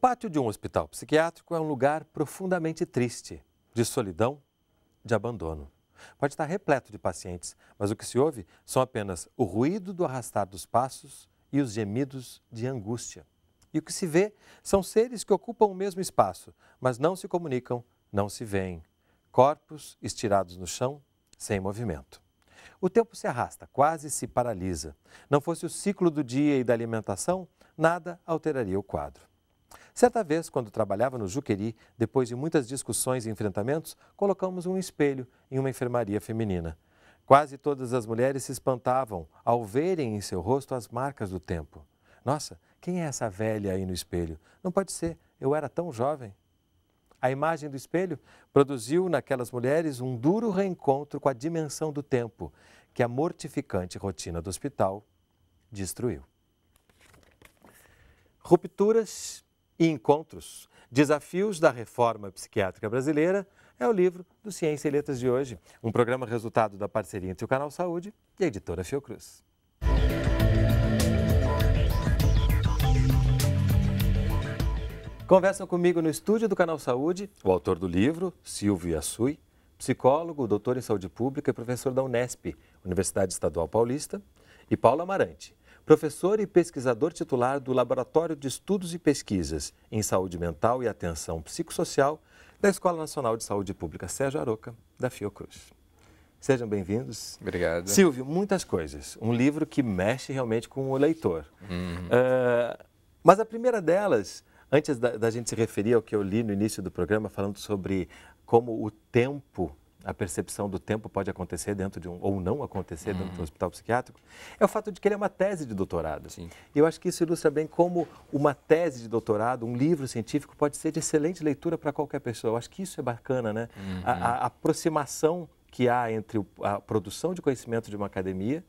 pátio de um hospital psiquiátrico é um lugar profundamente triste, de solidão, de abandono. Pode estar repleto de pacientes, mas o que se ouve são apenas o ruído do arrastar dos passos e os gemidos de angústia. E o que se vê são seres que ocupam o mesmo espaço, mas não se comunicam, não se veem. Corpos estirados no chão, sem movimento. O tempo se arrasta, quase se paralisa. Não fosse o ciclo do dia e da alimentação, nada alteraria o quadro. Certa vez, quando trabalhava no Juqueri, depois de muitas discussões e enfrentamentos, colocamos um espelho em uma enfermaria feminina. Quase todas as mulheres se espantavam ao verem em seu rosto as marcas do tempo. Nossa, quem é essa velha aí no espelho? Não pode ser, eu era tão jovem. A imagem do espelho produziu naquelas mulheres um duro reencontro com a dimensão do tempo, que a mortificante rotina do hospital destruiu. Rupturas e encontros. Desafios da Reforma Psiquiátrica Brasileira é o livro do Ciência e Letras de hoje, um programa resultado da parceria entre o Canal Saúde e a editora Fiocruz. Conversam comigo no estúdio do Canal Saúde o autor do livro, Silvio Yassui, psicólogo, doutor em saúde pública e professor da Unesp, Universidade Estadual Paulista, e Paula Amarante, professor e pesquisador titular do Laboratório de Estudos e Pesquisas em Saúde Mental e Atenção Psicossocial da Escola Nacional de Saúde Pública Sérgio Aroca, da Fiocruz. Sejam bem-vindos. Obrigado. Silvio, muitas coisas. Um livro que mexe realmente com o leitor. Uhum. Uh, mas a primeira delas, antes da, da gente se referir ao que eu li no início do programa, falando sobre como o tempo a percepção do tempo pode acontecer dentro de um, ou não acontecer dentro de um uhum. hospital psiquiátrico, é o fato de que ele é uma tese de doutorado. Sim. Eu acho que isso ilustra bem como uma tese de doutorado, um livro científico, pode ser de excelente leitura para qualquer pessoa. Eu acho que isso é bacana, né? Uhum. A, a, aproximação que há entre a produção de conhecimento de uma academia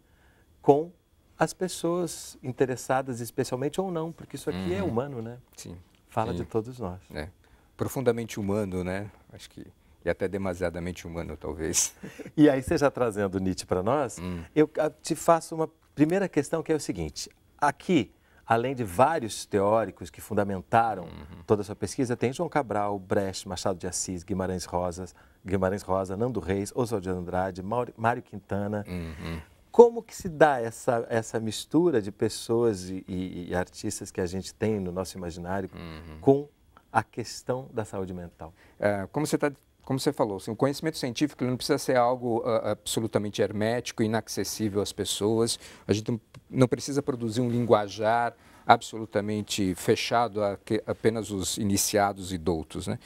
com as pessoas interessadas, especialmente ou não, porque isso aqui é uhum. é humano, né? Sim. Fala Sim. de todos nós. É. Profundamente humano, né? Acho que e até demasiadamente humano, talvez. E aí, você já trazendo Nietzsche para nós, hum. eu ah, te faço uma primeira questão que é o seguinte: aqui, além de vários teóricos que fundamentaram uhum. toda a sua pesquisa, tem João Cabral, Brecht, Machado de Assis, Guimarães Rosas, Guimarães Rosa, Nando Reis, Oswald de Andrade, Mário Quintana. Uhum. Como que se dá essa, essa mistura de pessoas e, e, e artistas que a gente tem no nosso imaginário uhum. com a questão da saúde mental? É, como você está como você falou, assim, o conhecimento científico não precisa ser algo uh, absolutamente hermético, inacessível às pessoas. A gente não, precisa produzir um linguajar absolutamente fechado a que, apenas os iniciados e doutos, né?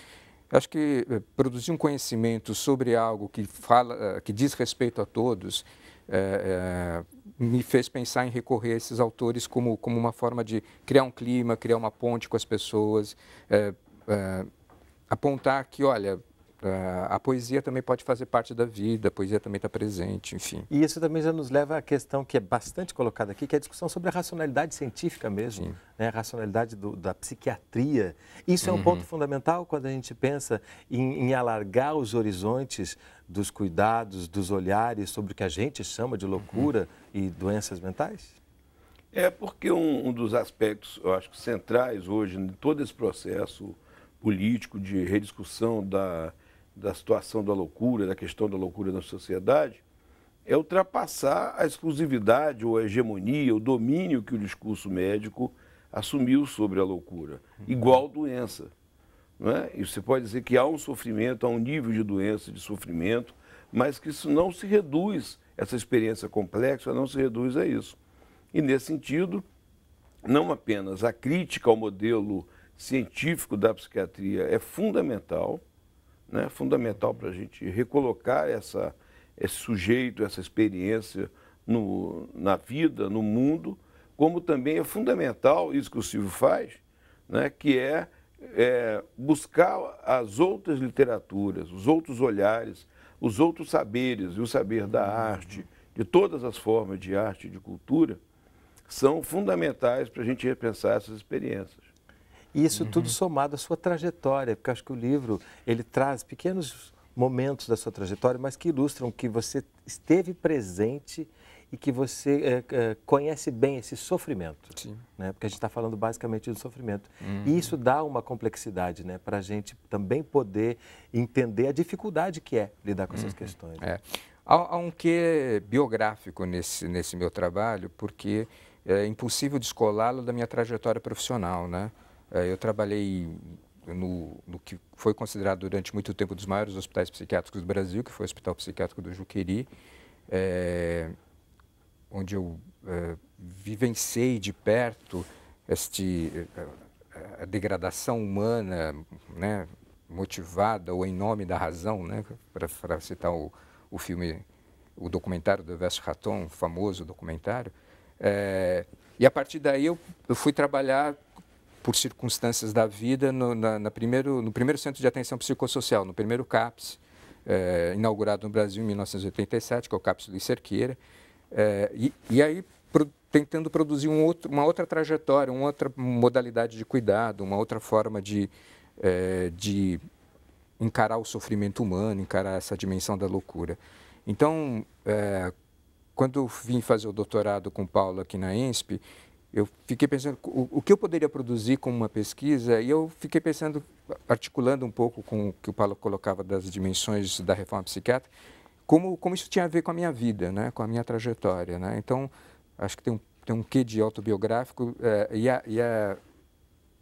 Acho que uh, produzir um conhecimento sobre algo que fala, uh, que diz respeito a todos, eh, me fez pensar em recorrer a esses autores como, como uma forma de criar um clima, criar uma ponte com as pessoas, apontar que, olha, ah, a poesia também pode fazer parte da vida, a poesia também está presente, enfim. E isso também já nos leva à questão que é bastante colocada aqui, que é a discussão sobre a racionalidade científica mesmo, né? a racionalidade do, da psiquiatria. Isso uhum. é um uhum. ponto fundamental quando a gente pensa em, em alargar os horizontes dos cuidados, dos olhares sobre o que a gente chama de loucura uhum. e doenças mentais? É porque um, um dos aspectos, eu acho, centrais hoje em todo esse processo político de rediscussão da da situação da loucura, da questão da loucura na sociedade, é ultrapassar a exclusividade ou a hegemonia, o domínio que o discurso médico assumiu sobre a loucura, igual doença. Não é? E você pode dizer que há um sofrimento, há um nível de doença, de sofrimento, mas que isso não se reduz, essa experiência complexa não se reduz a isso. E nesse sentido, não apenas a crítica ao modelo científico da psiquiatria é fundamental, né, fundamental para a gente recolocar essa, esse sujeito, essa experiência no, na vida, no mundo, como também é fundamental isso que o Silvio faz, né, que é, é buscar as outras literaturas, os outros olhares, os outros saberes, e o saber da arte, de todas as formas de arte e de cultura, são fundamentais para a gente repensar essas experiências. E isso uhum. tudo somado à sua trajetória, porque acho que o livro ele traz pequenos momentos da sua trajetória, mas que ilustram que você esteve presente e que você é, é, conhece bem esse sofrimento, Sim. né? Porque a gente está falando basicamente do sofrimento uhum. e isso dá uma complexidade, né? Para a gente também poder entender a dificuldade que é lidar com uhum. essas questões. É. Há, há, um quê biográfico nesse nesse meu trabalho, porque é impossível descolá-lo da minha trajetória profissional, né? É, eu trabalhei no, no, que foi considerado durante muito tempo dos maiores hospitais psiquiátricos do Brasil, que foi o Hospital Psiquiátrico do Juqueri, é, onde eu é, vivenciei de perto este, é, a degradação humana, né, motivada ou em nome da razão, né, para citar o, o filme, o documentário do Evest Raton, famoso documentário, é, e a partir daí eu, eu, fui trabalhar por circunstâncias da vida, no, na, na, primeiro, no primeiro Centro de Atenção Psicossocial, no primeiro CAPS, eh, inaugurado no Brasil em 1987, que é o CAPS Luiz Cerqueira, eh, e, e, aí pro, tentando produzir um outro, uma outra trajetória, uma outra modalidade de cuidado, uma outra forma de, eh, de encarar o sofrimento humano, encarar essa dimensão da loucura. Então, quando vim fazer o doutorado com Paulo aqui na ENSP, eu fiquei pensando o, o, que eu poderia produzir com uma pesquisa e eu fiquei pensando, articulando um pouco com o que o Paulo colocava das dimensões da reforma psiquiátrica, como, como isso tinha a ver com a minha vida, né, com a minha trajetória. Né? Então, acho que tem um, tem um quê de autobiográfico é, e, a, e a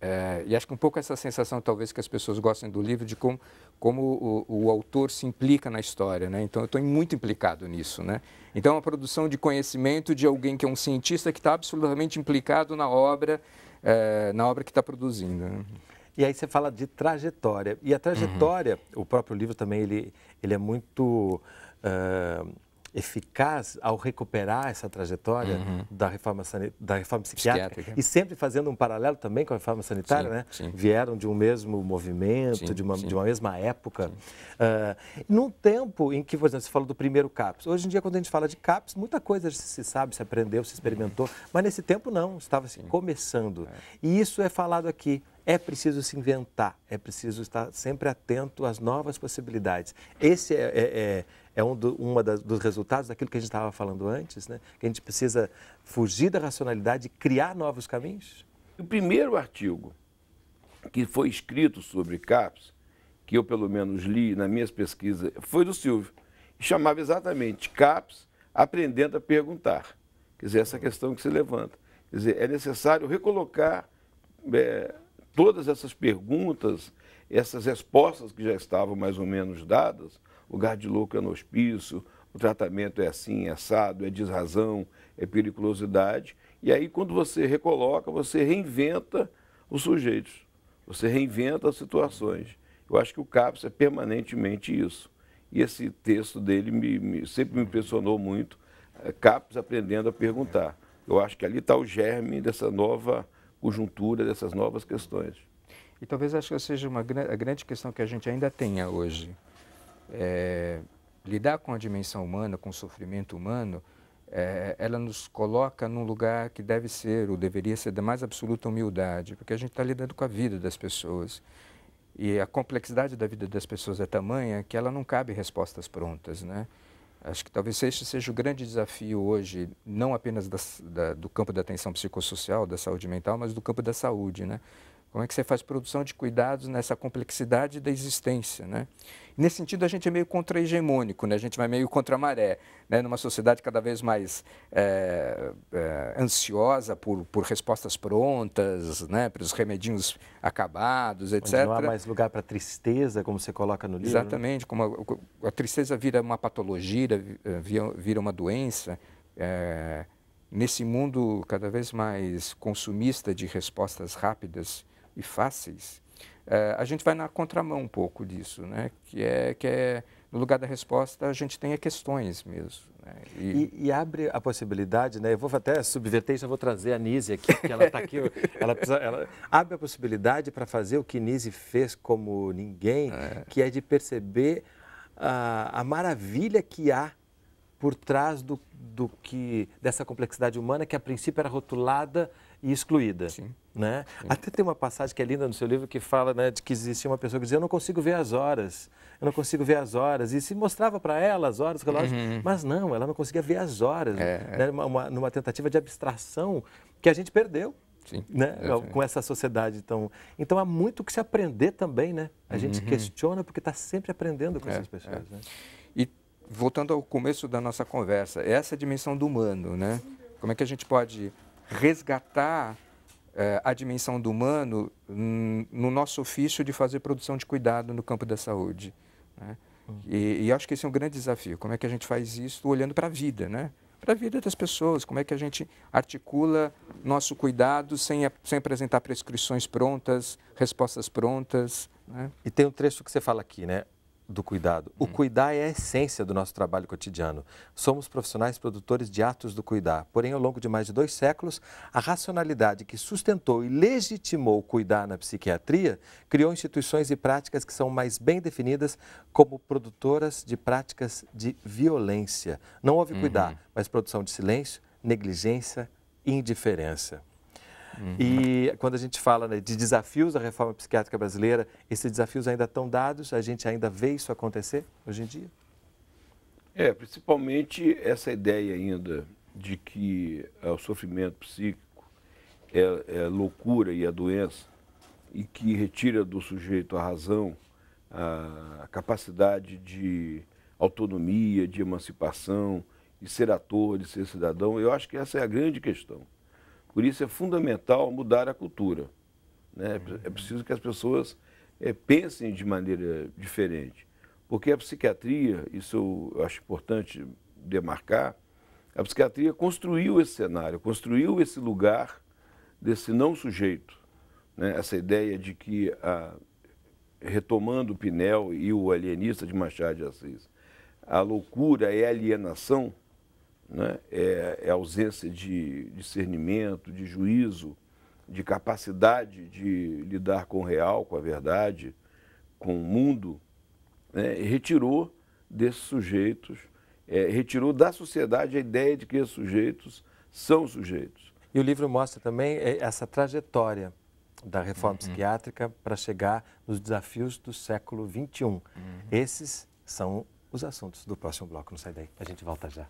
é, e acho que um pouco essa sensação, talvez, que as pessoas gostem do livro, de como, como o, o autor se implica na história. Né? Então, eu estou muito implicado nisso. Né? Então, é uma produção de conhecimento de alguém que é um cientista que está absolutamente implicado na obra, é, na obra que está produzindo. Né? E aí você fala de trajetória. E a trajetória, uhum. o próprio livro também, ele, ele é muito... Uh eficaz ao recuperar essa trajetória uhum. da reforma da reforma psiquiátrica. psiquiátrica, e sempre fazendo um paralelo também com a reforma sanitária, sim, né? Sim. Vieram de um mesmo movimento, sim, de, uma, de uma mesma época. Uh, num tempo em que, por exemplo, você falou do primeiro CAPS. Hoje em dia, quando a gente fala de CAPS, muita coisa se sabe, se aprendeu, se experimentou, uhum. mas nesse tempo não, estava se assim, começando. É. E isso é falado aqui é preciso se inventar, é preciso estar sempre atento às novas possibilidades. Esse é, é, é, é um do, uma das, dos resultados daquilo que a gente estava falando antes, né? que a gente precisa fugir da racionalidade e criar novos caminhos. O primeiro artigo que foi escrito sobre CAPS, que eu pelo menos li nas minhas pesquisas, foi do Silvio. Chamava exatamente CAPS Aprendendo a Perguntar. Quer dizer, essa questão que se levanta. Quer dizer, é necessário recolocar é, todas essas perguntas, essas respostas que já estavam mais ou menos dadas, o lugar de louco é hospício, o tratamento é assim, é assado, é desrazão, é periculosidade. E aí, quando você recoloca, você reinventa os sujeitos, você reinventa as situações. Eu acho que o CAPS é permanentemente isso. E esse texto dele me, me sempre me impressionou muito, é, CAPS aprendendo a perguntar. Eu acho que ali está o germe dessa nova conjuntura dessas novas questões. E talvez acho que seja uma a grande questão que a gente ainda tenha hoje. É, lidar com a dimensão humana, com o sofrimento humano, é, ela nos coloca num lugar que deve ser, ou deveria ser, da mais absoluta humildade, porque a gente está lidando com a vida das pessoas. E a complexidade da vida das pessoas é tamanha que ela não cabe respostas prontas, né? Acho que talvez este seja o grande desafio hoje, não apenas da, da, do campo da atenção psicossocial, da saúde mental, mas do campo da saúde, né? Como é que você faz produção de cuidados nessa complexidade da existência, né? Nesse sentido, a gente é meio contra-hegemônico, né? A gente vai meio contra a maré, né? Numa sociedade cada vez mais é, é, ansiosa por, por respostas prontas, né? Para os remedinhos acabados, etc. Onde não há mais lugar para tristeza, como você coloca no livro. Né? Exatamente. Né? Como a, a, tristeza vira uma patologia, eh, vira, vira uma doença. É, nesse mundo cada vez mais consumista de respostas rápidas, e fáceis, é, a gente vai na contramão um pouco disso, né? que, é, que é, no lugar da resposta, a gente tenha é questões mesmo. Né? E... E, e... abre a possibilidade, né? eu vou até subverter isso, eu vou trazer a Nise aqui, porque ela está aqui, ela, precisa, ela, abre a possibilidade para fazer o que Nise fez como ninguém, é. que é de perceber a, a maravilha que há por trás do, do que dessa complexidade humana que a princípio era rotulada e excluída. Sim. Né? Até tem uma passagem que é linda no seu livro que fala né, de que existia uma pessoa que dizia: Eu não consigo ver as horas, eu não consigo ver as horas. E se mostrava para ela as horas, relógio, uhum. mas não, ela não conseguia ver as horas. É, né? É. Uma, numa tentativa de abstração que a gente perdeu. Sim, né? com essa sociedade tão. Então há muito que se aprender também, né? A gente uhum. questiona porque está sempre aprendendo com é, essas é. pessoas. É. Né? E voltando ao começo da nossa conversa, essa dimensão do humano, né? Como é que a gente pode resgatar eh, a dimensão do humano hum, no nosso ofício de fazer produção de cuidado no campo da saúde. Né? E, e, acho que esse é um grande desafio. Como é que a gente faz isso olhando para a vida, né? Para a vida das pessoas, como é que a gente articula nosso cuidado sem, a, sem apresentar prescrições prontas, respostas prontas. Né? E tem um trecho que você fala aqui, né? do cuidado. O hum. cuidar é a essência do nosso trabalho cotidiano. Somos profissionais produtores de atos do cuidar. Porém, ao longo de mais de dois séculos, a racionalidade que sustentou e legitimou o cuidar na psiquiatria criou instituições e práticas que são mais bem definidas como produtoras de práticas de violência. Não houve cuidar, uhum. mas produção de silêncio, negligência e indiferença. Uhum. E quando a gente fala né, de desafios da reforma psiquiátrica brasileira, esses desafios ainda estão dados? A gente ainda vê isso acontecer hoje em dia? É, principalmente essa ideia ainda de que é, o sofrimento psíquico é, é loucura e é doença e que retira do sujeito a razão, a capacidade de autonomia, de emancipação, de ser ator, de ser cidadão. Eu acho que essa é a grande questão. Por isso é fundamental mudar a cultura. Né? É, é preciso que as pessoas é, pensem de maneira diferente. Porque a psiquiatria, isso eu acho importante demarcar, a psiquiatria construiu esse cenário, construiu esse lugar desse não sujeito. Né? Essa ideia de que, a, retomando o Pinel e o alienista de Machado de Assis, a loucura é alienação, né? é, é ausência de discernimento, de juízo, de capacidade de lidar com o real, com a verdade, com o mundo, né? retirou desses sujeitos, é, retirou da sociedade a ideia de que esses sujeitos são sujeitos. E o livro mostra também é, essa trajetória da reforma uhum. psiquiátrica para chegar nos desafios do século XXI. Uhum. Esses são os assuntos do próximo bloco. Não sai daí, a gente volta já.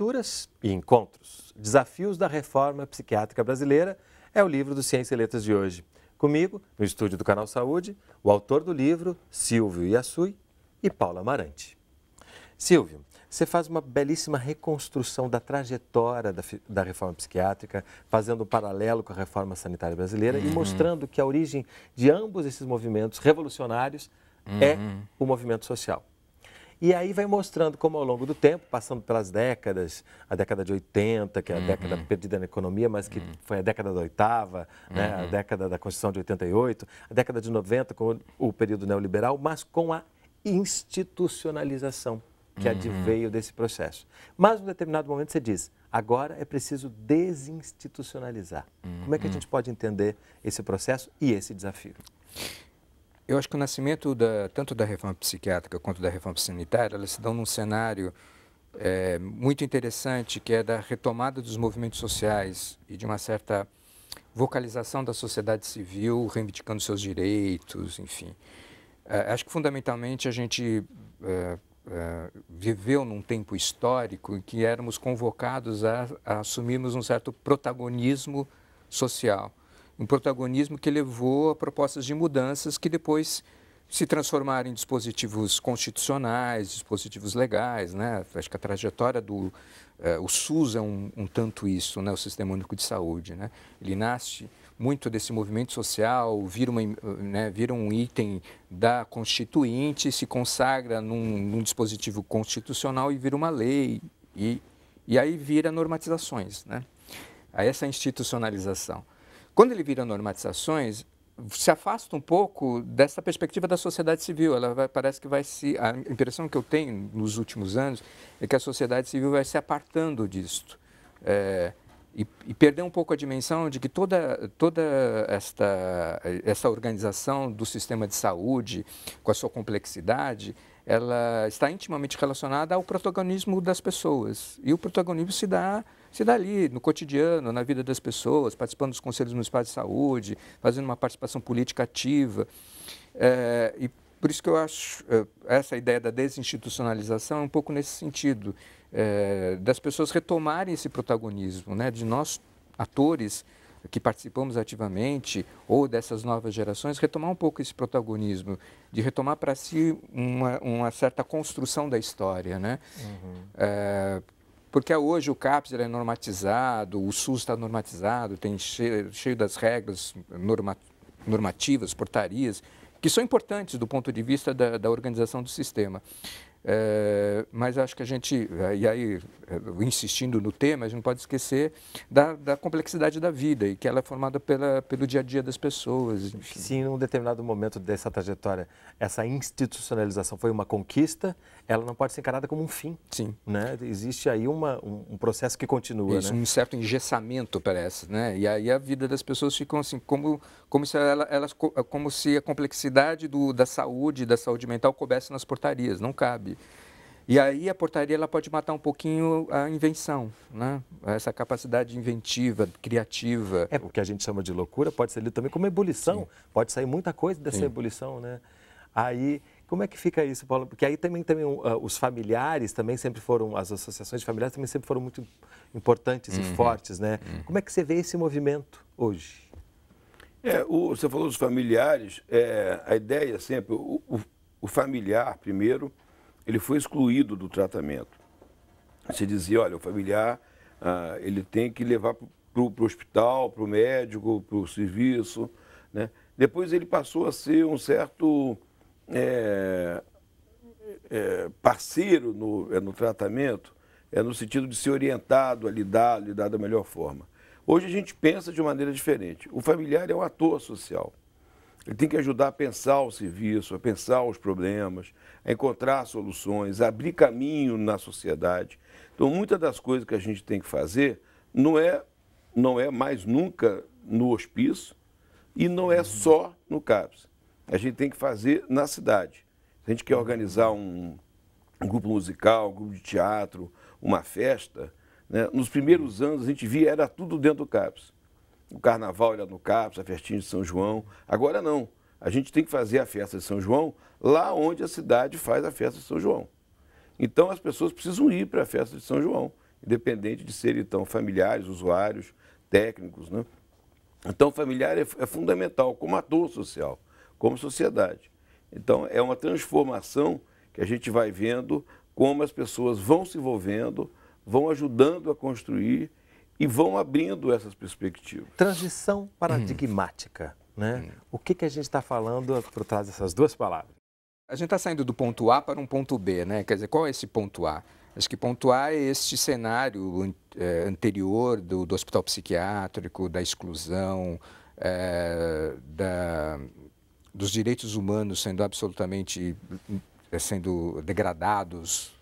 Leituras e Encontros. Desafios da Reforma Psiquiátrica Brasileira é o livro do Ciência e Letras de hoje. Comigo, no estúdio do Canal Saúde, o autor do livro, Silvio Yasui, e Paula Amarante. Silvio, você faz uma belíssima reconstrução da trajetória da, da, reforma psiquiátrica, fazendo um paralelo com a reforma sanitária brasileira uhum. e mostrando que a origem de ambos esses movimentos revolucionários é uhum. é o movimento social. E aí vai mostrando como ao longo do tempo, passando pelas décadas, a década de 80, que é a uhum. década perdida na economia, mas que uhum. foi a década da oitava, uhum. né, a uhum. década da Constituição de 88, a década de 90 com o período neoliberal, mas com a institucionalização que adveio é uhum. desse processo. Mas, em determinado momento, você diz, agora é preciso desinstitucionalizar. Como é que a uhum. gente pode entender esse processo e esse desafio? Eu acho que o nascimento da, tanto da reforma psiquiátrica quanto da reforma sanitária, elas se dão num cenário é, muito interessante, que é da retomada dos movimentos sociais e de uma certa vocalização da sociedade civil, reivindicando seus direitos, enfim. É, acho que, fundamentalmente, a gente é, é viveu num tempo histórico em que éramos convocados a, a assumirmos um certo protagonismo social um protagonismo que levou a propostas de mudanças que depois se transformaram em dispositivos constitucionais, dispositivos legais, né? Acho que a trajetória do eh, o SUS é um, um, tanto isso, né? O Sistema Único de Saúde, né? Ele nasce muito desse movimento social, vira, uma, né, vira um item da Constituinte, se consagra num, num dispositivo constitucional e vira uma lei e, e aí vira normatizações, né? A essa institucionalização. Quando ele vira normatizações, se afasta um pouco dessa perspectiva da sociedade civil. Ela vai, parece que vai se. A impressão que eu tenho nos últimos anos é que a sociedade civil vai se apartando disto. É, e, e perder um pouco a dimensão de que toda, toda esta, esta organização do sistema de saúde, com a sua complexidade, ela está intimamente relacionada ao protagonismo das pessoas. E o protagonismo se dá se dá ali no cotidiano, na vida das pessoas, participando dos conselhos municipais de saúde, fazendo uma participação política ativa. É, e por isso que eu acho é, essa ideia da desinstitucionalização é um pouco nesse sentido, é, das pessoas retomarem esse protagonismo, né, de nós, atores, que participamos ativamente, ou dessas novas gerações, retomar um pouco esse protagonismo, de retomar para si uma, uma, certa construção da história. Né? Uhum. É, porque hoje o CAPS é normatizado, o SUS está normatizado, tem cheio, cheio das regras norma, normativas, portarias, que são importantes do ponto de vista da, da organização do sistema. É, mas acho que a gente, é, e aí é, insistindo no tema, a gente não pode esquecer da, da complexidade da vida e que ela é formada pela, pelo dia a dia das pessoas. Enfim. Se em um determinado momento dessa trajetória essa institucionalização foi uma conquista, ela não pode ser encarada como um fim. Sim. Né? Existe aí uma, um, um processo que continua. Isso, né? um certo engessamento parece, né? E aí a vida das pessoas ficam assim, como, como se, ela, ela, como se a complexidade do, da saúde, da saúde mental, coubesse nas portarias, não cabe. E aí a portaria ela pode matar um pouquinho a invenção, né? essa capacidade inventiva, criativa. É, o que a gente chama de loucura pode ser lido também como ebulição, Sim. pode sair muita coisa dessa Sim. ebulição. Né? Aí, como é que fica isso, Paulo? Porque aí também, também uh, os familiares também sempre foram, as associações de familiares também sempre foram muito importantes uhum. e fortes. Né? Uhum. Como é que você vê esse movimento hoje? É, o, você falou dos familiares, é, a ideia sempre, o, o, o, familiar primeiro, ele foi excluído do tratamento. Você dizia, olha, o familiar, ah, ele tem que levar para o hospital, para o médico, para o serviço, né? Depois ele passou a ser um certo é, é, parceiro no, é, no tratamento, é, no sentido de ser orientado a lidar, lidar da melhor forma. Hoje a gente pensa de maneira diferente. O familiar é um ator social. Ele tem que ajudar a pensar o serviço, a pensar os problemas, a encontrar soluções, a abrir caminho na sociedade. Então, muitas das coisas que a gente tem que fazer não é, não é mais nunca no hospício e não é só no CAPS. A gente tem que fazer na cidade. Se a gente quer organizar um, um grupo musical, um grupo de teatro, uma festa, né? Nos primeiros anos a gente via, era tudo dentro do CAPS. O carnaval era no CAPS, a festinha de São João. Agora não. A gente tem que fazer a festa de São João lá onde a cidade faz a festa de São João. Então as pessoas precisam ir para a festa de São João, independente de serem então familiares, usuários, técnicos. Né? Então familiar é, é fundamental como ator social, como sociedade. Então é uma transformação que a gente vai vendo como as pessoas vão se envolvendo, vão ajudando a construir e vão abrindo essas perspectivas. Transição hum. paradigmática. Hum. Né? Hum. O que, que a gente está falando por trás dessas duas palavras? A gente está saindo do ponto A para um ponto B, né? Quer dizer, qual é esse ponto A? Acho que ponto A é este cenário eh, anterior do, do, hospital psiquiátrico, da exclusão, é, da, dos direitos humanos sendo absolutamente eh, sendo degradados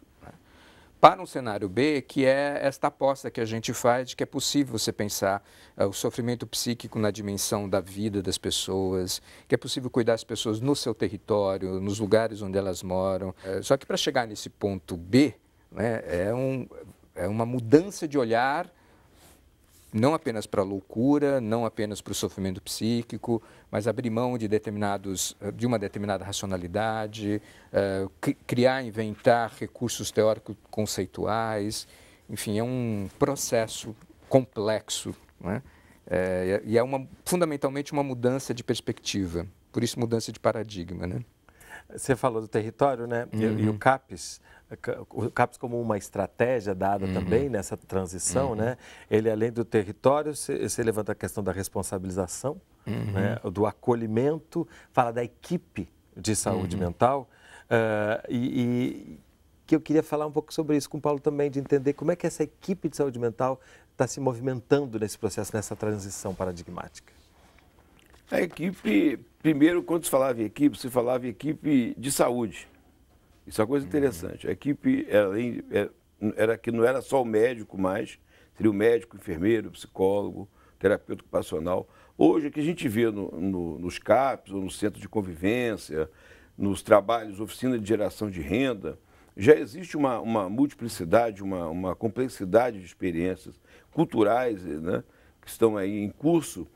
para um cenário B, que é esta aposta que a gente faz de que é possível você pensar uh, o sofrimento psíquico na dimensão da vida das pessoas, que é possível cuidar as pessoas no seu território, nos lugares onde elas moram. Uh, só que para chegar nesse ponto B, né, é, um, é uma mudança de olhar não apenas para a loucura, não apenas para o sofrimento psíquico, mas abrir mão de determinados, eh, de uma determinada racionalidade, uh, criar, inventar recursos teóricos, conceituais enfim, é um processo complexo, né? é, e é uma, fundamentalmente uma mudança de perspectiva, por isso mudança de paradigma, né? Você falou do território, né? Uhum. E, e, o uhum. CAPES, o CAPES como uma estratégia dada uhum. também nessa transição, uhum. né? Ele, além do território, você levanta a questão da responsabilização, uhum. né? do acolhimento, fala da equipe de saúde uhum. mental. Uh, e, e que eu queria falar um pouco sobre isso com o Paulo também, de entender como é que essa equipe de saúde mental está se movimentando nesse processo, nessa transição paradigmática. A equipe, primeiro, quando se falava em equipe, se falava em equipe de saúde. Isso é uma coisa uhum. interessante. A equipe era, é, era que não era só o médico mais, seria o médico, o enfermeiro, o psicólogo, terapeuta ocupacional. Hoje, o que a gente vê no, no, nos CAPs, ou no centro de convivência, nos trabalhos, oficina de geração de renda, já existe uma, uma multiplicidade, uma, uma, complexidade de experiências culturais né, que estão aí em curso,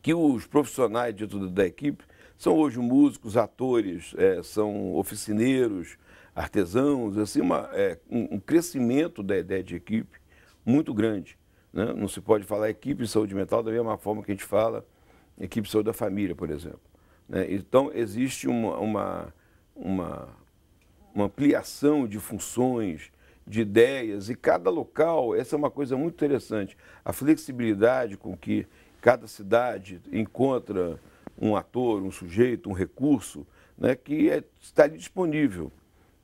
que os profissionais dentro da equipe são hoje músicos, atores, é, são oficineiros, artesãos, assim, uma, é, um, crescimento da ideia de equipe muito grande. Né? Não se pode falar equipe de saúde mental da mesma forma que a gente fala equipe de saúde da família, por exemplo. Né? Então, existe uma, uma, uma, uma ampliação de funções, de ideias, e cada local, essa é uma coisa muito interessante, a flexibilidade com que cada cidade encontra um ator, um sujeito, um recurso né, que é, está disponível.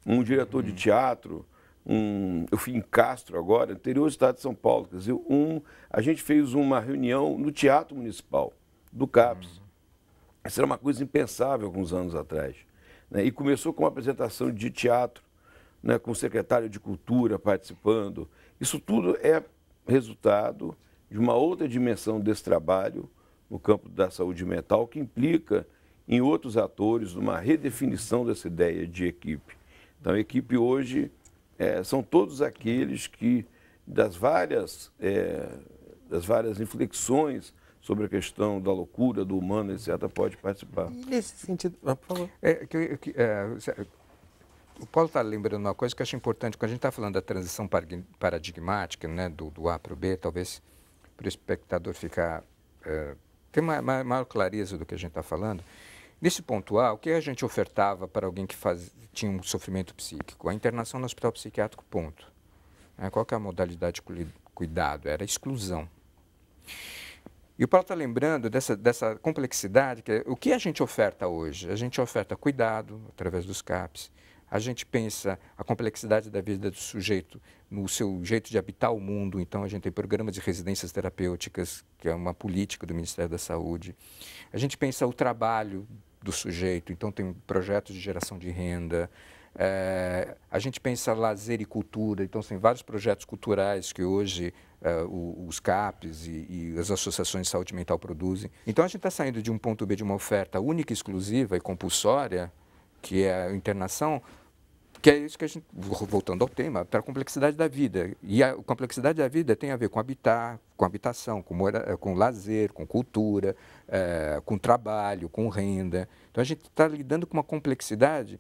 Um diretor de uhum. teatro, um, eu fui em Castro agora, interior do estado de São Paulo, quer dizer, um, a gente fez uma reunião no Teatro Municipal do CAPS. Isso uhum. era uma coisa impensável alguns anos atrás. Né, e começou com uma apresentação de teatro, né, com o secretário de Cultura participando. Isso tudo é resultado de uma outra dimensão desse trabalho no campo da saúde mental, que implica em outros atores uma redefinição dessa ideia de equipe. Então, a equipe hoje é, são todos aqueles que, das várias, é, das várias inflexões sobre a questão da loucura, do humano, etc., pode participar. Nesse sentido, ah, por favor. É, que, que, o Paulo está lembrando uma coisa que eu acho importante. Quando a gente está falando da transição paradigmática, né, do, do A para o B, talvez para o espectador ficar é, ter maior, maior clareza do que a gente está falando. Nesse ponto A, o que a gente ofertava para alguém que faz, tinha um sofrimento psíquico? A internação no hospital psiquiátrico, ponto. É, qual que é a modalidade de cuidado? Era exclusão. E o Paulo está lembrando dessa, dessa complexidade, que é, o que a gente oferta hoje? A gente oferta cuidado através dos CAPs, a gente pensa a complexidade da vida do sujeito no seu jeito de habitar o mundo, então a gente tem programas de residências terapêuticas, que é uma política do Ministério da Saúde. A gente pensa o trabalho do sujeito, então tem projetos de geração de renda. É, a gente pensa lazer e cultura, então tem vários projetos culturais que hoje eh, os CAPs e, e, as associações de saúde mental produzem. Então a gente está saindo de um ponto B de uma oferta única, exclusiva e compulsória, que é a internação, que é isso que a gente, voltando ao tema, para a complexidade da vida. E a complexidade da vida tem a ver com habitar, com habitação, com, mora, eh, com lazer, com cultura, é, com trabalho, com renda. Então a gente está lidando com uma complexidade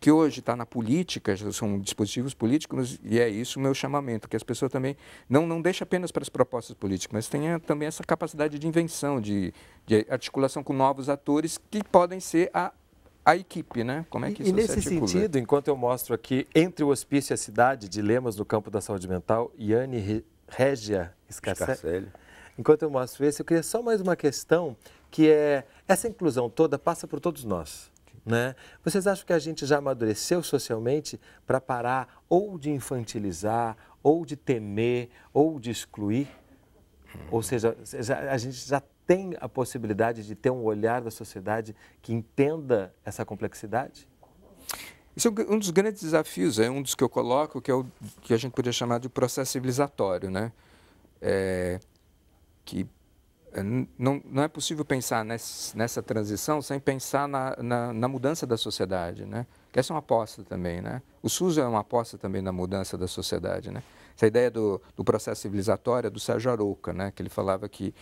que hoje está na política, são dispositivos políticos, e é isso o meu chamamento, que as pessoas também não, não deixem apenas para as propostas políticas, mas tenha também essa capacidade de invenção, de, de articulação com novos atores que podem ser a a equipe, né? Como é que isso E nesse se sentido, enquanto eu mostro aqui, entre o hospício e a cidade, dilemas no campo da saúde mental, Yane Regia Scarcelli. Enquanto eu mostro esse, eu queria só mais uma questão, que é, essa inclusão toda passa por todos nós. Né? Vocês acham que a gente já amadureceu socialmente para parar ou de infantilizar, ou de temer, ou de excluir? Ou seja, a gente já tem a possibilidade de ter um olhar da sociedade que entenda essa complexidade? Isso é um dos grandes desafios, é um dos que eu coloco, que é o que a gente poderia chamar de processo civilizatório, né? É, que é, não, não é possível pensar nessa, nessa transição sem pensar na, na, na, mudança da sociedade, né? Que essa é uma aposta também, né? O SUS é uma aposta também na mudança da sociedade, né? Essa ideia do, do processo civilizatório é do Sérgio Arouca, né, que ele falava que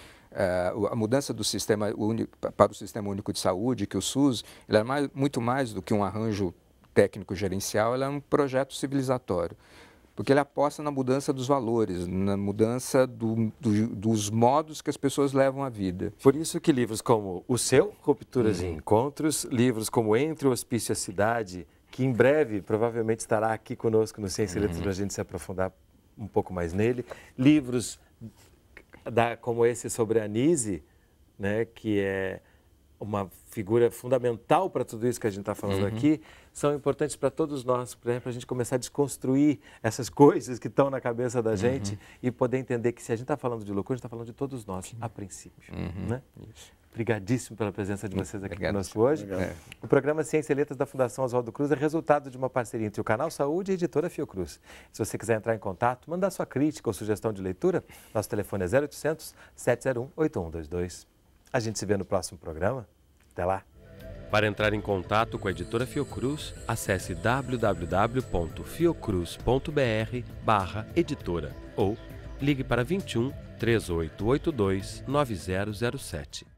uh, a mudança do sistema único, para o sistema único de saúde, que o SUS, ele era é mais, muito mais do que um arranjo técnico gerencial, ele é um projeto civilizatório porque ele aposta na mudança dos valores, na mudança do, do, dos modos que as pessoas levam a vida. Por isso que livros como o seu, Rupturas uhum. e Encontros, livros como Entre o Hospício e a Cidade, que em breve provavelmente estará aqui conosco no Ciência e Letras uhum. para a gente se aprofundar um pouco mais nele. Livros da, como esse sobre Anise, né, que é uma figura fundamental para tudo isso que a gente está falando uhum. aqui, são importantes para todos nós, para a gente começar a desconstruir essas coisas que estão na cabeça da uhum. gente uhum. e poder entender que se a gente está falando de loucura, a gente está falando de todos nós, a princípio. Uhum. Né? Isso. Obrigadíssimo pela presença de hum, vocês aqui Obrigado. conosco hoje. Obrigado. É. O programa Ciência e Letras da Fundação Oswaldo Cruz é resultado de uma parceria entre o Canal Saúde e a editora Fiocruz. Se você quiser entrar em contato, mandar sua crítica ou sugestão de leitura, nosso telefone é 0800 701 8122. A gente se vê no próximo programa. Até lá. Para entrar em contato com a editora Fiocruz, acesse www.fiocruz.br/editora ou ligue para 21 3882 9007.